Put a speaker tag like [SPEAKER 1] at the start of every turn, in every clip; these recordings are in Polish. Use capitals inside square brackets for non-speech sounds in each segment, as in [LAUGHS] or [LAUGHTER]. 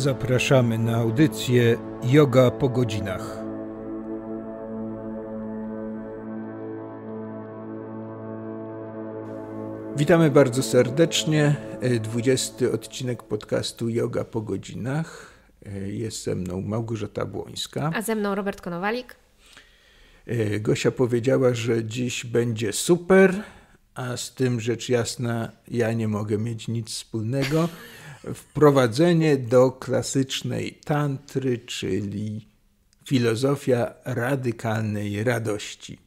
[SPEAKER 1] Zapraszamy na audycję Yoga po godzinach. Witamy bardzo serdecznie. 20 odcinek podcastu Yoga po godzinach. Jest ze mną Małgorzata Błońska. A ze
[SPEAKER 2] mną Robert Konowalik.
[SPEAKER 1] Gosia powiedziała, że dziś będzie super, a z tym rzecz jasna ja nie mogę mieć nic wspólnego wprowadzenie do klasycznej tantry, czyli filozofia radykalnej radości.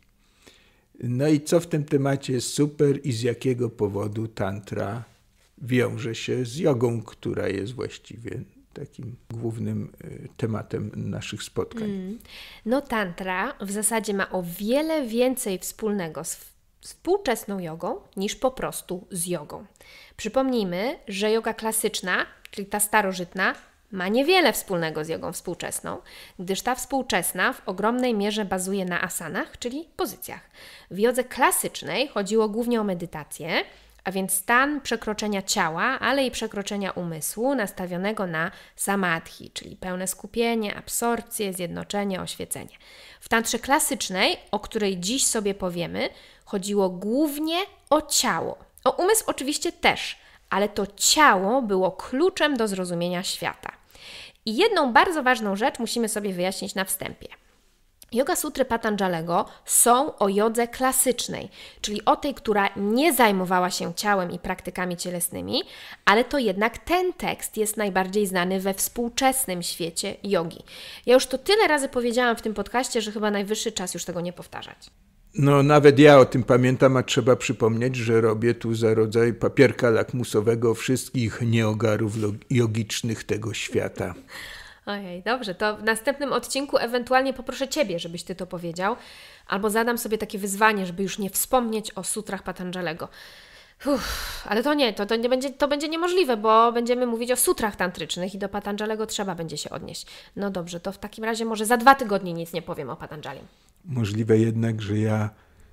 [SPEAKER 1] No i co w tym temacie jest super i z jakiego powodu tantra wiąże się z jogą, która jest właściwie takim głównym y, tematem naszych spotkań. Mm.
[SPEAKER 2] No tantra w zasadzie ma o wiele więcej wspólnego z współczesną jogą niż po prostu z jogą. Przypomnijmy, że yoga klasyczna, czyli ta starożytna, ma niewiele wspólnego z jogą współczesną, gdyż ta współczesna w ogromnej mierze bazuje na asanach, czyli pozycjach. W jodze klasycznej chodziło głównie o medytację, a więc stan przekroczenia ciała, ale i przekroczenia umysłu nastawionego na samadhi, czyli pełne skupienie, absorpcję, zjednoczenie, oświecenie. W tantrze klasycznej, o której dziś sobie powiemy, Chodziło głównie o ciało. O umysł oczywiście też, ale to ciało było kluczem do zrozumienia świata. I jedną bardzo ważną rzecz musimy sobie wyjaśnić na wstępie. Yoga sutry Patanjalego są o jodze klasycznej, czyli o tej, która nie zajmowała się ciałem i praktykami cielesnymi, ale to jednak ten tekst jest najbardziej znany we współczesnym świecie jogi. Ja już to tyle razy powiedziałam w tym podcaście, że chyba najwyższy czas już tego nie powtarzać.
[SPEAKER 1] No, nawet ja o tym pamiętam, a trzeba przypomnieć, że robię tu za rodzaj papierka lakmusowego wszystkich nieogarów logicznych tego świata.
[SPEAKER 2] Ojej, dobrze, to w następnym odcinku ewentualnie poproszę Ciebie, żebyś Ty to powiedział, albo zadam sobie takie wyzwanie, żeby już nie wspomnieć o sutrach Patanżalego. Uff, ale to nie, to, to, nie będzie, to będzie niemożliwe, bo będziemy mówić o sutrach tantrycznych i do Patanżalego trzeba będzie się odnieść. No dobrze, to w takim razie może za dwa tygodnie nic nie powiem o Patanżalim.
[SPEAKER 1] Możliwe jednak, że ja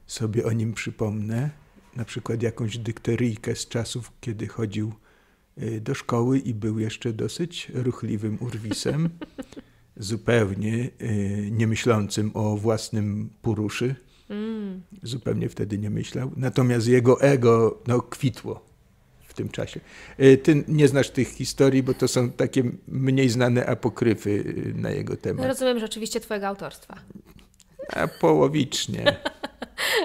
[SPEAKER 1] sobie o nim przypomnę, na przykład jakąś dykteryjkę z czasów, kiedy chodził y, do szkoły i był jeszcze dosyć ruchliwym urwisem, [LAUGHS] zupełnie y, nie myślącym o własnym puruszy. Mm. Zupełnie wtedy nie myślał. Natomiast jego ego no, kwitło w tym czasie. Y, ty nie znasz tych historii, bo to są takie mniej znane apokryfy na jego temat.
[SPEAKER 2] Rozumiem, że oczywiście twojego autorstwa.
[SPEAKER 1] E, połowicznie. [LAUGHS]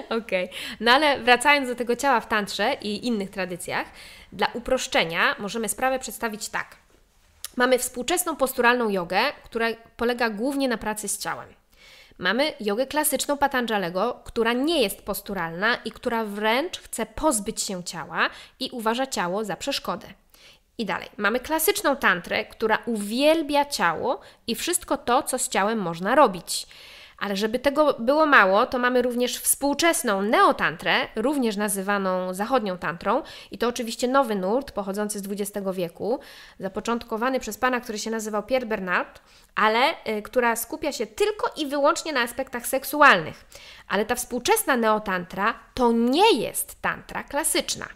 [SPEAKER 2] Okej. Okay. No ale wracając do tego ciała w tantrze i innych tradycjach, dla uproszczenia możemy sprawę przedstawić tak. Mamy współczesną posturalną jogę, która polega głównie na pracy z ciałem. Mamy jogę klasyczną Patanjalego, która nie jest posturalna i która wręcz chce pozbyć się ciała i uważa ciało za przeszkodę. I dalej. Mamy klasyczną tantrę, która uwielbia ciało i wszystko to, co z ciałem można robić. Ale żeby tego było mało, to mamy również współczesną neotantrę, również nazywaną zachodnią tantrą, i to oczywiście nowy nurt pochodzący z XX wieku, zapoczątkowany przez pana, który się nazywał Pierre Bernard, ale y, która skupia się tylko i wyłącznie na aspektach seksualnych. Ale ta współczesna neotantra to nie jest tantra klasyczna.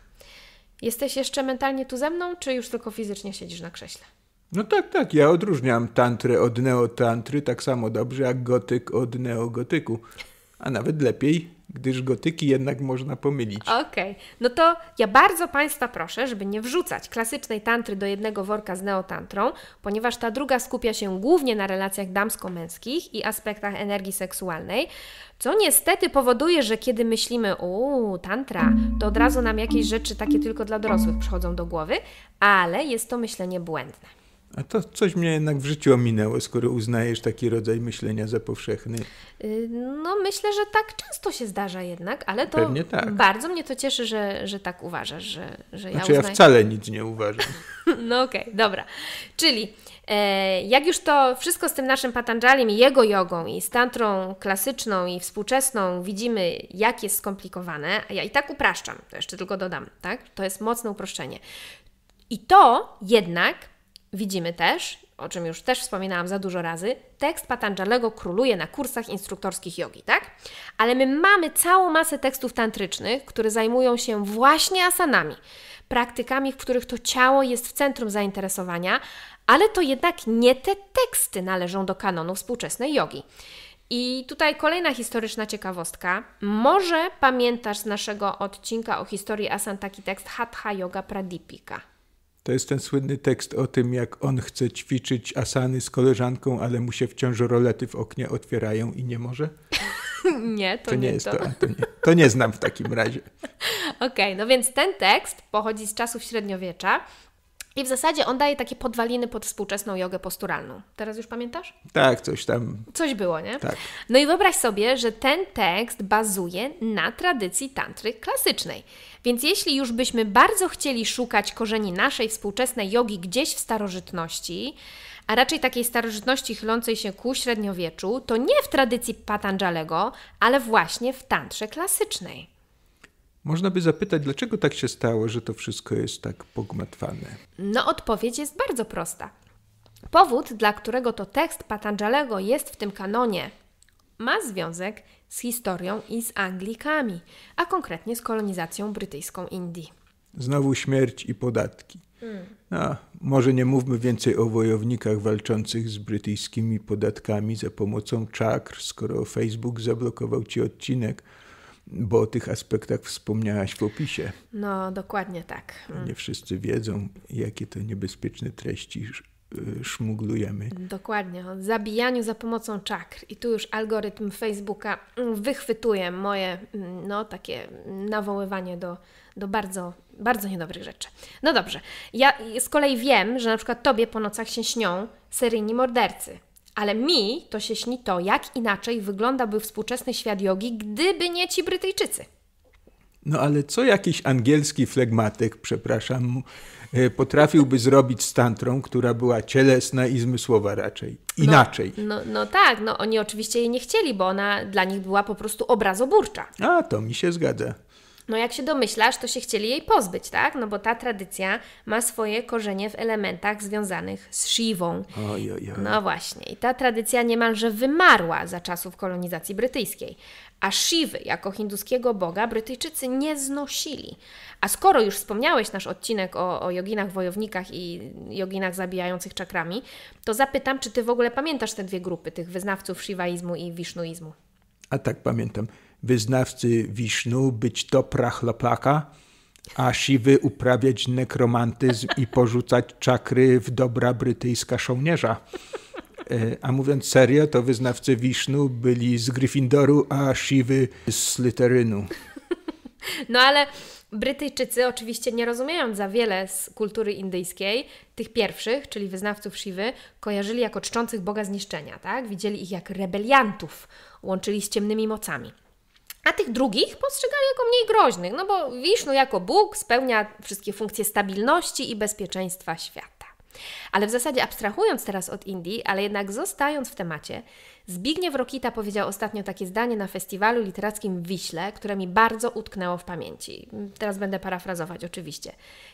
[SPEAKER 2] Jesteś jeszcze mentalnie tu ze mną, czy już tylko fizycznie siedzisz na krześle?
[SPEAKER 1] No tak, tak. Ja odróżniam tantrę od neotantry tak samo dobrze jak gotyk od neogotyku. A nawet lepiej, gdyż gotyki jednak można pomylić.
[SPEAKER 2] Okej, okay. no to ja bardzo Państwa proszę, żeby nie wrzucać klasycznej tantry do jednego worka z neotantrą, ponieważ ta druga skupia się głównie na relacjach damsko-męskich i aspektach energii seksualnej, co niestety powoduje, że kiedy myślimy o tantra, to od razu nam jakieś rzeczy takie tylko dla dorosłych przychodzą do głowy, ale jest to myślenie błędne.
[SPEAKER 1] A to coś mnie jednak w życiu ominęło, skoro uznajesz taki rodzaj myślenia za powszechny.
[SPEAKER 2] Y, no myślę, że tak często się zdarza jednak, ale to Pewnie tak. bardzo mnie to cieszy, że, że tak uważasz, że, że ja Znaczy uznaję... ja wcale
[SPEAKER 1] nic nie uważam.
[SPEAKER 2] [LAUGHS] no okej, okay, dobra. Czyli e, jak już to wszystko z tym naszym Patanjalim i jego jogą i z tantrą klasyczną i współczesną widzimy, jak jest skomplikowane, a ja i tak upraszczam, to jeszcze tylko dodam, tak? To jest mocne uproszczenie. I to jednak Widzimy też, o czym już też wspominałam za dużo razy, tekst Patanjalego króluje na kursach instruktorskich jogi, tak? Ale my mamy całą masę tekstów tantrycznych, które zajmują się właśnie asanami, praktykami, w których to ciało jest w centrum zainteresowania, ale to jednak nie te teksty należą do kanonu współczesnej jogi. I tutaj kolejna historyczna ciekawostka. Może pamiętasz z naszego odcinka o historii asan taki tekst Hatha Yoga Pradipika.
[SPEAKER 1] To jest ten słynny tekst o tym, jak on chce ćwiczyć asany z koleżanką, ale mu się wciąż rolety w oknie otwierają i nie może? [LAUGHS] nie, to, to nie, nie, jest to. To, to, nie, to nie znam w takim razie. [LAUGHS]
[SPEAKER 2] Okej, okay, no więc ten tekst pochodzi z czasów średniowiecza. I w zasadzie on daje takie podwaliny pod współczesną jogę posturalną. Teraz już pamiętasz?
[SPEAKER 1] Tak, coś tam.
[SPEAKER 2] Coś było, nie? Tak. No i wyobraź sobie, że ten tekst bazuje na tradycji tantry klasycznej. Więc jeśli już byśmy bardzo chcieli szukać korzeni naszej współczesnej jogi gdzieś w starożytności, a raczej takiej starożytności chylącej się ku średniowieczu, to nie w tradycji Patanjalego, ale właśnie w tantrze klasycznej.
[SPEAKER 1] Można by zapytać, dlaczego tak się stało, że to wszystko jest tak pogmatwane?
[SPEAKER 2] No, odpowiedź jest bardzo prosta. Powód, dla którego to tekst Patanjalego jest w tym kanonie, ma związek z historią i z Anglikami, a konkretnie z kolonizacją brytyjską Indii.
[SPEAKER 1] Znowu śmierć i podatki. Mm. No, może nie mówmy więcej o wojownikach walczących z brytyjskimi podatkami za pomocą czakr, skoro Facebook zablokował ci odcinek bo o tych aspektach wspomniałaś w opisie.
[SPEAKER 2] No, dokładnie tak. Mm. Nie
[SPEAKER 1] wszyscy wiedzą, jakie to niebezpieczne treści y, szmuglujemy.
[SPEAKER 2] Dokładnie, o zabijaniu za pomocą czakr. I tu już algorytm Facebooka wychwytuje moje, mm, no, takie nawoływanie do, do bardzo, bardzo niedobrych rzeczy. No dobrze, ja z kolei wiem, że na przykład tobie po nocach się śnią seryjni mordercy ale mi to się śni to, jak inaczej wyglądałby współczesny świat jogi, gdyby nie ci Brytyjczycy.
[SPEAKER 1] No ale co jakiś angielski flegmatyk, przepraszam, e, potrafiłby zrobić z tantrą, która była cielesna i zmysłowa raczej. No, inaczej. No,
[SPEAKER 2] no, no, tak, no oni oczywiście jej nie chcieli, bo ona dla nich była po prostu obrazoburcza.
[SPEAKER 1] A, to mi się zgadza.
[SPEAKER 2] No jak się domyślasz, to się chcieli jej pozbyć, tak? No bo ta tradycja ma swoje korzenie w elementach związanych z Siwą. No właśnie. I ta tradycja niemalże wymarła za czasów kolonizacji brytyjskiej. A Siwy jako hinduskiego boga Brytyjczycy nie znosili. A skoro już wspomniałeś nasz odcinek o, o joginach wojownikach i joginach zabijających czakrami, to zapytam, czy ty w ogóle pamiętasz te dwie grupy tych wyznawców siwaizmu i wisznuizmu?
[SPEAKER 1] A tak, pamiętam wyznawcy Wisznu być to prachlapaka, a siwy uprawiać nekromantyzm i porzucać czakry w dobra brytyjska żołnierza. E, a mówiąc serio, to wyznawcy Wisznu byli z Gryffindoru, a siwy z Slytherynu.
[SPEAKER 2] No ale Brytyjczycy oczywiście nie rozumiejąc za wiele z kultury indyjskiej, tych pierwszych, czyli wyznawców siwy, kojarzyli jako czczących Boga zniszczenia, tak? Widzieli ich jak rebeliantów, łączyli z ciemnymi mocami a tych drugich postrzegali jako mniej groźnych, no bo Wisznu jako Bóg spełnia wszystkie funkcje stabilności i bezpieczeństwa świata. Ale w zasadzie abstrahując teraz od Indii, ale jednak zostając w temacie, Zbigniew Rokita powiedział ostatnio takie zdanie na festiwalu literackim w Wiśle, które mi bardzo utknęło w pamięci. Teraz będę parafrazować oczywiście.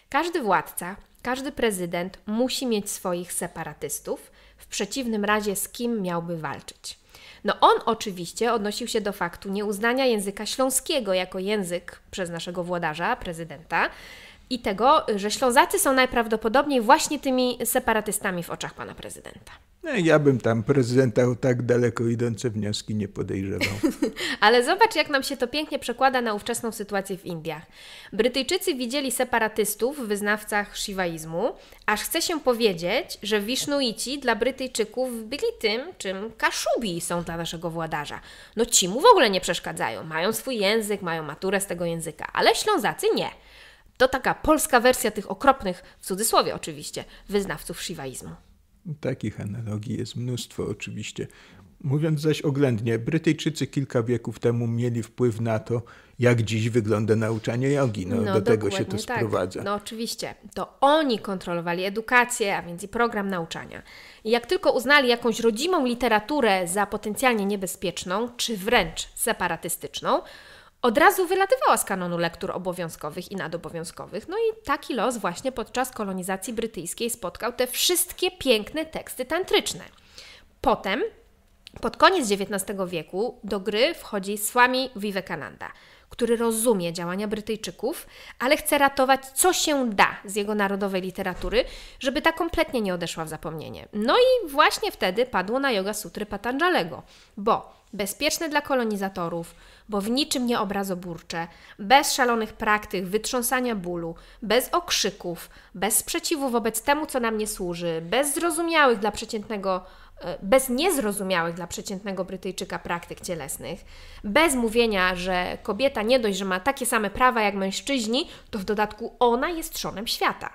[SPEAKER 2] Każdy władca, każdy prezydent musi mieć swoich separatystów, w przeciwnym razie z kim miałby walczyć. No on oczywiście odnosił się do faktu nieuznania języka śląskiego jako język przez naszego władarza, prezydenta, i tego, że Ślązacy są najprawdopodobniej właśnie tymi separatystami w oczach pana prezydenta.
[SPEAKER 1] No, ja bym tam prezydenta o tak daleko idące wnioski nie podejrzewał. [LAUGHS]
[SPEAKER 2] Ale zobacz, jak nam się to pięknie przekłada na ówczesną sytuację w Indiach. Brytyjczycy widzieli separatystów w wyznawcach shiwaizmu, aż chce się powiedzieć, że wisznuici dla Brytyjczyków byli tym, czym kaszubi są dla naszego władarza. No ci mu w ogóle nie przeszkadzają, mają swój język, mają maturę z tego języka, ale Ślązacy nie. To taka polska wersja tych okropnych, w cudzysłowie oczywiście, wyznawców szywaizmu.
[SPEAKER 1] Takich analogii jest mnóstwo oczywiście. Mówiąc zaś oględnie, Brytyjczycy kilka wieków temu mieli wpływ na to, jak dziś wygląda nauczanie jogi. No, no do tego się to tak. sprowadza. No
[SPEAKER 2] oczywiście. To oni kontrolowali edukację, a więc i program nauczania. I jak tylko uznali jakąś rodzimą literaturę za potencjalnie niebezpieczną, czy wręcz separatystyczną, od razu wylatywała z kanonu lektur obowiązkowych i nadobowiązkowych. No i taki los właśnie podczas kolonizacji brytyjskiej spotkał te wszystkie piękne teksty tantryczne. Potem, pod koniec XIX wieku, do gry wchodzi Swami Vivekananda, który rozumie działania Brytyjczyków, ale chce ratować co się da z jego narodowej literatury, żeby ta kompletnie nie odeszła w zapomnienie. No i właśnie wtedy padło na Yoga Sutry Patanjalego, bo bezpieczne dla kolonizatorów, bo w niczym nie obrazoburcze, bez szalonych praktyk wytrząsania bólu, bez okrzyków, bez sprzeciwu wobec temu, co nam nie służy, bez zrozumiałych dla przeciętnego e, bez niezrozumiałych dla przeciętnego Brytyjczyka praktyk cielesnych, bez mówienia, że kobieta nie dość, że ma takie same prawa jak mężczyźni, to w dodatku ona jest trzonem świata.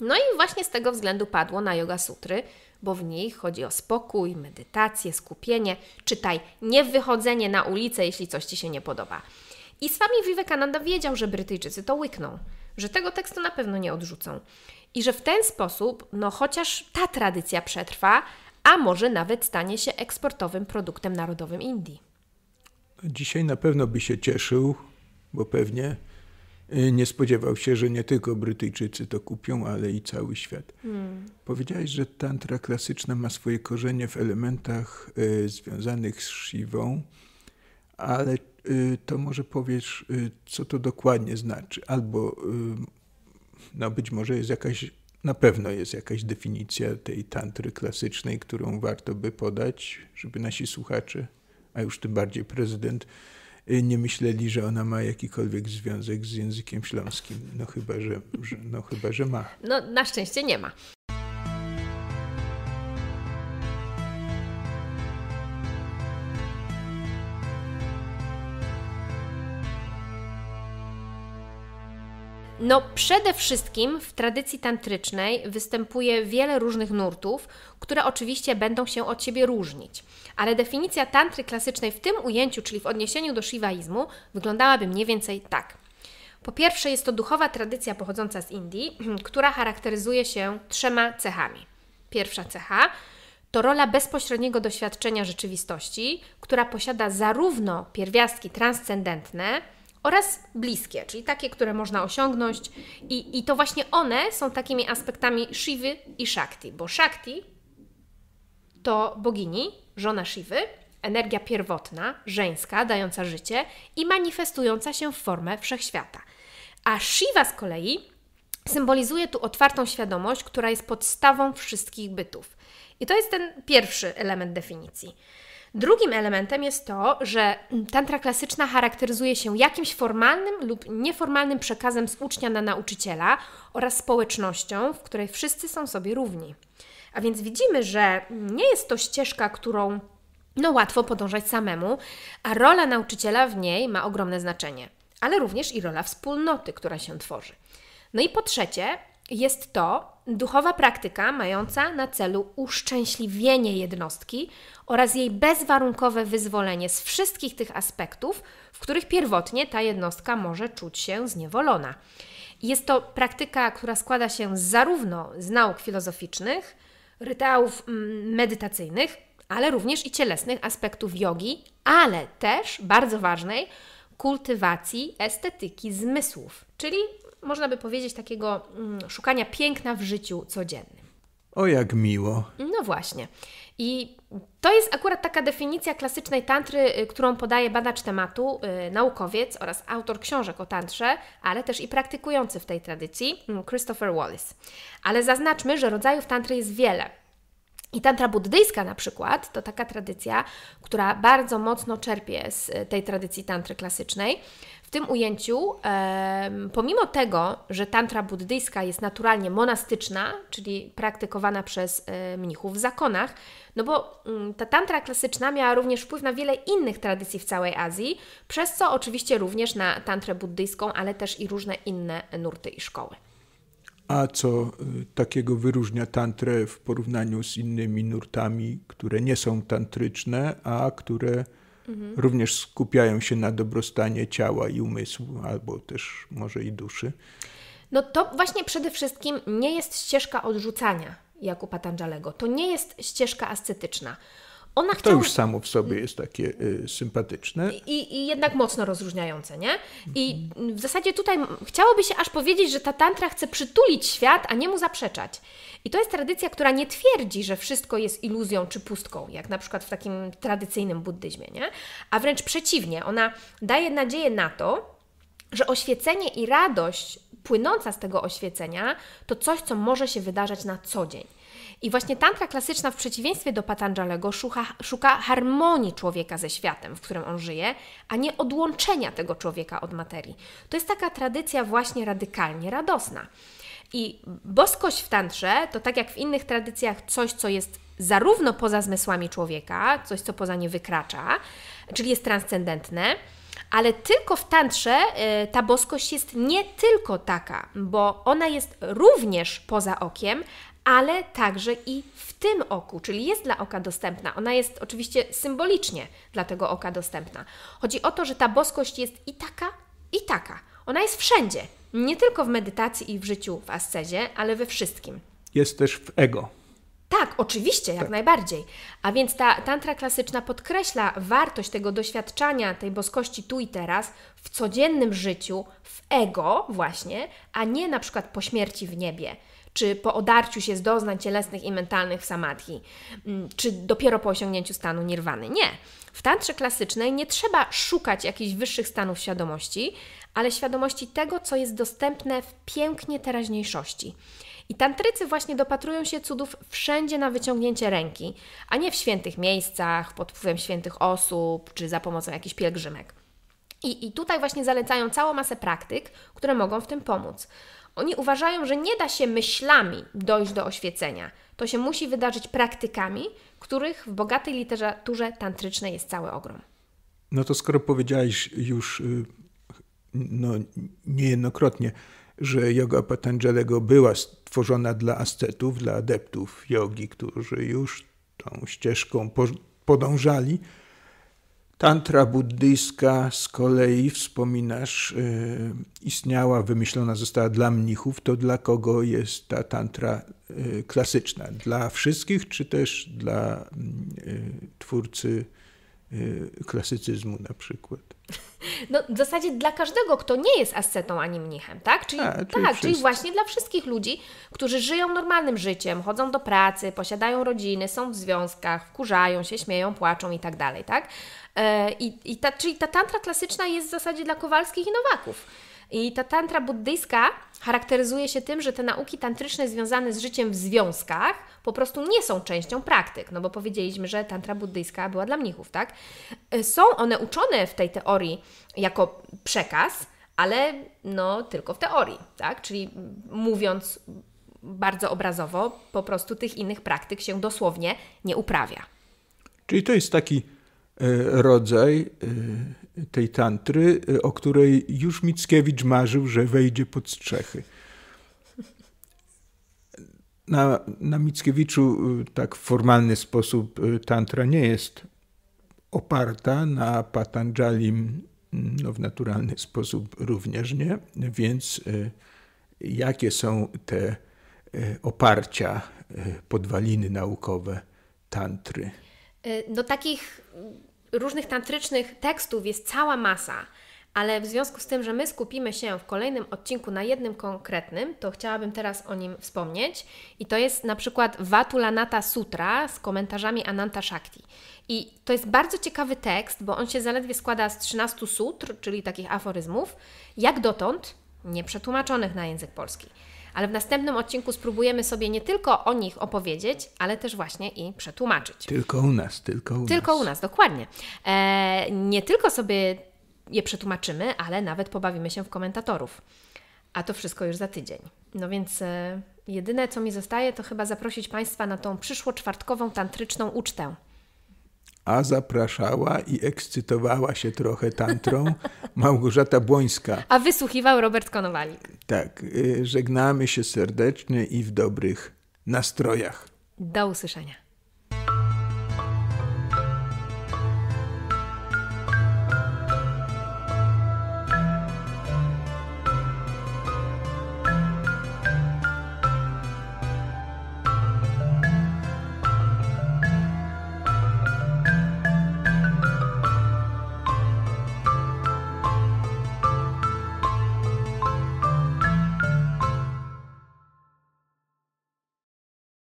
[SPEAKER 2] No i właśnie z tego względu padło na Yoga Sutry, bo w niej chodzi o spokój, medytację, skupienie, czytaj, nie wychodzenie na ulicę, jeśli coś Ci się nie podoba. I sami Vivekananda wiedział, że Brytyjczycy to łykną, że tego tekstu na pewno nie odrzucą. I że w ten sposób, no chociaż ta tradycja przetrwa, a może nawet stanie się eksportowym produktem narodowym Indii.
[SPEAKER 1] Dzisiaj na pewno by się cieszył, bo pewnie Y, nie spodziewał się, że nie tylko Brytyjczycy to kupią, ale i cały świat. Hmm. Powiedziałeś, że tantra klasyczna ma swoje korzenie w elementach y, związanych z siwą, ale y, to może powiesz, co to dokładnie znaczy, albo no być może jest jakaś, na pewno jest jakaś definicja tej tantry klasycznej, którą warto by podać, żeby nasi słuchacze, a już tym bardziej prezydent, Y, nie myśleli, że ona ma jakikolwiek związek z językiem śląskim. No chyba, że, że no, chyba, że ma.
[SPEAKER 2] No na szczęście nie ma. No, przede wszystkim w tradycji tantrycznej występuje wiele różnych nurtów, które oczywiście będą się od siebie różnić. Ale definicja tantry klasycznej w tym ujęciu, czyli w odniesieniu do shivaizmu, wyglądałaby mniej więcej tak. Po pierwsze, jest to duchowa tradycja pochodząca z Indii, [CLEARS THROAT] która charakteryzuje się trzema cechami. Pierwsza cecha to rola bezpośredniego doświadczenia rzeczywistości, która posiada zarówno pierwiastki transcendentne, oraz bliskie, czyli takie, które można osiągnąć. I, i to właśnie one są takimi aspektami Shivy i Shakti, bo Shakti to bogini, żona Shivy, energia pierwotna, żeńska, dająca życie i manifestująca się w formę wszechświata. A Shiva z kolei symbolizuje tu otwartą świadomość, która jest podstawą wszystkich bytów. I to jest ten pierwszy element definicji. Drugim elementem jest to, że tantra klasyczna charakteryzuje się jakimś formalnym lub nieformalnym przekazem z ucznia na nauczyciela oraz społecznością, w której wszyscy są sobie równi. A więc widzimy, że nie jest to ścieżka, którą no łatwo podążać samemu, a rola nauczyciela w niej ma ogromne znaczenie, ale również i rola wspólnoty, która się tworzy. No i po trzecie jest to, duchowa praktyka mająca na celu uszczęśliwienie jednostki oraz jej bezwarunkowe wyzwolenie z wszystkich tych aspektów, w których pierwotnie ta jednostka może czuć się zniewolona. Jest to praktyka, która składa się zarówno z nauk filozoficznych, rytałów mm, medytacyjnych, ale również i cielesnych aspektów jogi, ale też bardzo ważnej kultywacji estetyki zmysłów, czyli można by powiedzieć, takiego mm, szukania piękna w życiu codziennym.
[SPEAKER 1] O, jak miło.
[SPEAKER 2] No właśnie. I to jest akurat taka definicja klasycznej tantry, y, którą podaje badacz tematu, y, naukowiec oraz autor książek o tantrze, ale też i praktykujący w tej tradycji, mm, Christopher Wallace. Ale zaznaczmy, że rodzajów tantry jest wiele. I tantra buddyjska na przykład to taka tradycja, która bardzo mocno czerpie z y, tej tradycji tantry klasycznej, tym ujęciu, pomimo tego, że tantra buddyjska jest naturalnie monastyczna, czyli praktykowana przez e, mnichów w zakonach, no bo mm, ta tantra klasyczna miała również wpływ na wiele innych tradycji w całej Azji, przez co oczywiście również na tantrę buddyjską, ale też i różne inne nurty i szkoły.
[SPEAKER 1] A co y, takiego wyróżnia tantrę w porównaniu z innymi nurtami, które nie są tantryczne, a które mhm. również skupiają się na dobrostanie ciała i umysłu, albo też może i duszy.
[SPEAKER 2] No to właśnie przede wszystkim nie jest ścieżka odrzucania Jakupa Tanżalego. To nie jest ścieżka ascetyczna. Ona to chciała... już
[SPEAKER 1] samo w sobie jest takie y, sympatyczne.
[SPEAKER 2] I, I, jednak mocno rozróżniające, nie? I w zasadzie tutaj chciałoby się aż powiedzieć, że ta tantra chce przytulić świat, a nie mu zaprzeczać. I to jest tradycja, która nie twierdzi, że wszystko jest iluzją czy pustką, jak na przykład w takim tradycyjnym buddyzmie, nie? A wręcz przeciwnie, ona daje nadzieję na to, że oświecenie i radość płynąca z tego oświecenia to coś, co może się wydarzać na co dzień. I właśnie tantra klasyczna w przeciwieństwie do Patanjalego szuka, szuka harmonii człowieka ze światem, w którym on żyje, a nie odłączenia tego człowieka od materii. To jest taka tradycja właśnie radykalnie radosna. I boskość w tantrze to tak jak w innych tradycjach coś, co jest zarówno poza zmysłami człowieka, coś, co poza nie wykracza, czyli jest transcendentne, ale tylko w tantrze y, ta boskość jest nie tylko taka, bo ona jest również poza okiem, ale także i w tym oku, czyli jest dla oka dostępna. Ona jest oczywiście symbolicznie dla tego oka dostępna. Chodzi o to, że ta boskość jest i taka, i taka. Ona jest wszędzie, nie tylko w medytacji i w życiu w ascezie, ale we wszystkim.
[SPEAKER 1] Jest też w ego.
[SPEAKER 2] Tak, oczywiście, jak tak. najbardziej. A więc ta tantra klasyczna podkreśla wartość tego doświadczania, tej boskości tu i teraz w codziennym życiu, w ego właśnie, a nie na przykład po śmierci w niebie czy po odarciu się z doznań cielesnych i mentalnych w samadhi, mm, czy dopiero po osiągnięciu stanu nirwany. Nie. W tantrze klasycznej nie trzeba szukać jakichś wyższych stanów świadomości, ale świadomości tego, co jest dostępne w pięknie teraźniejszości. I tantrycy właśnie dopatrują się cudów wszędzie na wyciągnięcie ręki, a nie w świętych miejscach, pod wpływem świętych osób czy za pomocą jakichś pielgrzymek. I, I tutaj właśnie zalecają całą masę praktyk, które mogą w tym pomóc. Oni uważają, że nie da się myślami dojść do oświecenia. To się musi wydarzyć praktykami, których w bogatej literaturze tantrycznej jest cały ogrom.
[SPEAKER 1] No to skoro powiedziałeś już y, no, niejednokrotnie, że yoga Patanjalego była stworzona dla ascetów, dla adeptów jogi, którzy już tą ścieżką podążali, Tantra buddyjska z kolei, wspominasz, y, istniała, wymyślona została dla mnichów. To dla kogo jest ta tantra y, klasyczna? Dla wszystkich, czy też dla mm, y, twórcy Y, klasycyzmu na przykład. [LAUGHS]
[SPEAKER 2] No, w zasadzie dla każdego, kto nie jest ascetą ani mnichem, tak? Czyli, A, tak, tak, czyli tak, wszyscy. czyli właśnie dla wszystkich ludzi, którzy żyją normalnym życiem, chodzą do pracy, posiadają rodziny, są w związkach, wkurzają się, śmieją, płaczą i tak dalej, tak? E, I, i ta, czyli ta tantra klasyczna jest w zasadzie dla Kowalskich i Nowaków. I ta tantra buddyjska charakteryzuje się tym, że te nauki tantryczne związane z życiem w związkach po prostu nie są częścią praktyk, no bo powiedzieliśmy, że tantra buddyjska była dla mnichów, tak? E, są one uczone w tej teorii jako przekaz, ale no tylko w teorii, tak? Czyli mówiąc bardzo obrazowo, po prostu tych innych praktyk się dosłownie nie uprawia.
[SPEAKER 1] Czyli to jest taki e, rodzaj e, tej tantry, y, o której już Mickiewicz marzył, że wejdzie pod strzechy. Na, na Mickiewiczu y, tak w formalny sposób y, tantra nie jest oparta, na Patanjalim mm, no w naturalny sposób również nie, więc jakie są te oparcia, podwaliny naukowe tantry?
[SPEAKER 2] No takich różnych tantrycznych tekstów jest cała masa, ale w związku z tym, że my skupimy się w kolejnym odcinku na jednym konkretnym, to chciałabym teraz o nim wspomnieć. I to jest na przykład Vatulanata Sutra z komentarzami Ananta Shakti. I to jest bardzo ciekawy tekst, bo on się zaledwie składa z 13 sutr, czyli takich aforyzmów, jak dotąd nieprzetłumaczonych na język polski ale w następnym odcinku spróbujemy sobie nie tylko o nich opowiedzieć, ale też właśnie i przetłumaczyć.
[SPEAKER 1] Tylko u nas, tylko u tylko
[SPEAKER 2] nas. u nas, dokładnie. E, nie tylko sobie je przetłumaczymy, ale nawet pobawimy się w komentatorów. A to wszystko już za tydzień. No więc e, jedyne, co mi zostaje, to chyba zaprosić Państwa na tą przyszłoczwartkową tantryczną ucztę
[SPEAKER 1] a zapraszała i ekscytowała się trochę tantrą [LAUGHS] Małgorzata Błońska.
[SPEAKER 2] A wysłuchiwał Robert Konowalik.
[SPEAKER 1] Tak, y, żegnamy się serdecznie i w dobrych nastrojach.
[SPEAKER 2] Do usłyszenia.